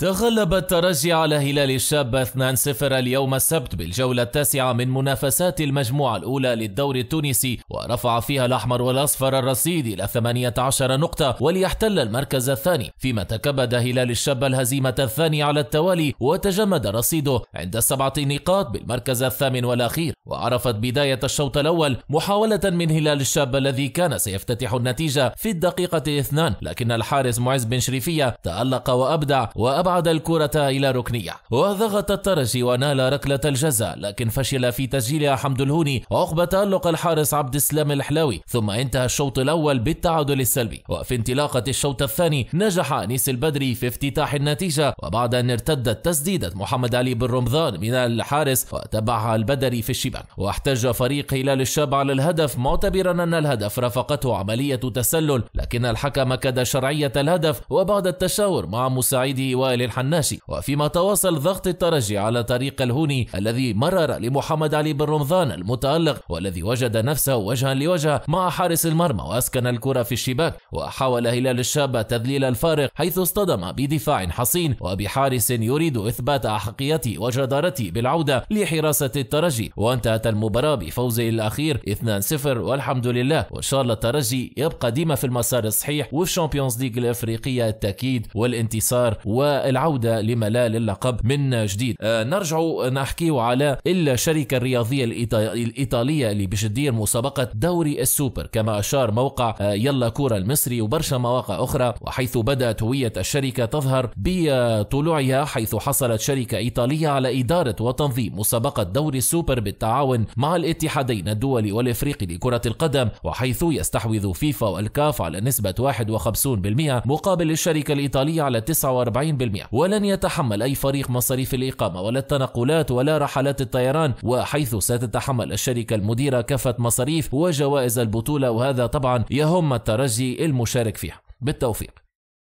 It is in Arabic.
تغلب الترجي على هلال الشاب 2-0 اليوم السبت بالجولة التاسعة من منافسات المجموعة الأولى للدوري التونسي ورفع فيها الأحمر والأصفر الرصيد إلى 18 نقطة وليحتل المركز الثاني فيما تكبد هلال الشاب الهزيمة الثانية على التوالي وتجمد رصيده عند السبعة نقاط بالمركز الثامن والأخير وعرفت بداية الشوط الأول محاولة من هلال الشاب الذي كان سيفتتح النتيجة في الدقيقة اثنان لكن الحارس معز بن شريفية تألق وأبدع وأبدع وابعد الكرة إلى ركنية وضغط الترجي ونال ركلة الجزاء لكن فشل في تسجيلها حمد الهوني عقب تألق الحارس عبد السلام الحلاوي ثم انتهى الشوط الأول بالتعادل السلبي وفي انطلاقة الشوط الثاني نجح أنيس البدري في افتتاح النتيجة وبعد أن ارتدت تسديدة محمد علي بن رمضان من الحارس وتبعها البدري في الشباك واحتج فريق هلال الشاب على الهدف معتبرا أن الهدف رافقته عملية تسلل لكن الحكم كد شرعية الهدف وبعد التشاور مع مساعده وائل وائل الحناشي وفيما تواصل ضغط الترجي على طريق الهوني الذي مرر لمحمد علي بن رمضان المتألق والذي وجد نفسه وجها لوجه مع حارس المرمى وأسكن الكرة في الشباك وحاول هلال الشاب تذليل الفارق حيث اصطدم بدفاع حصين وبحارس يريد إثبات أحقيته وجدارته بالعودة لحراسة الترجي وانتهت المباراة بفوزه الأخير 2-0 والحمد لله وإن شاء الله الترجي يبقى ديما في المسار الصحيح وفي الشامبيونز ليج الإفريقية التأكيد والانتصار و العودة لملال اللقب من جديد آه، نرجع نحكي على الشركة الرياضية الإيطالية اللي باش تدير مسابقة دوري السوبر كما أشار موقع آه، يلا كورة المصري وبرشا مواقع أخرى وحيث بدأت هوية الشركة تظهر بطلوعها حيث حصلت شركة إيطالية على إدارة وتنظيم مسابقة دوري السوبر بالتعاون مع الاتحادين الدولي والإفريقي لكرة القدم وحيث يستحوذ فيفا والكاف على نسبة 51% مقابل الشركة الإيطالية على 49% الجميع ولن يتحمل أي فريق مصاريف الإقامة ولا التنقلات ولا رحلات الطيران وحيث ستتحمل الشركة المديرة كافة مصاريف وجوائز البطولة وهذا طبعا يهم الترجي المشارك فيها بالتوفيق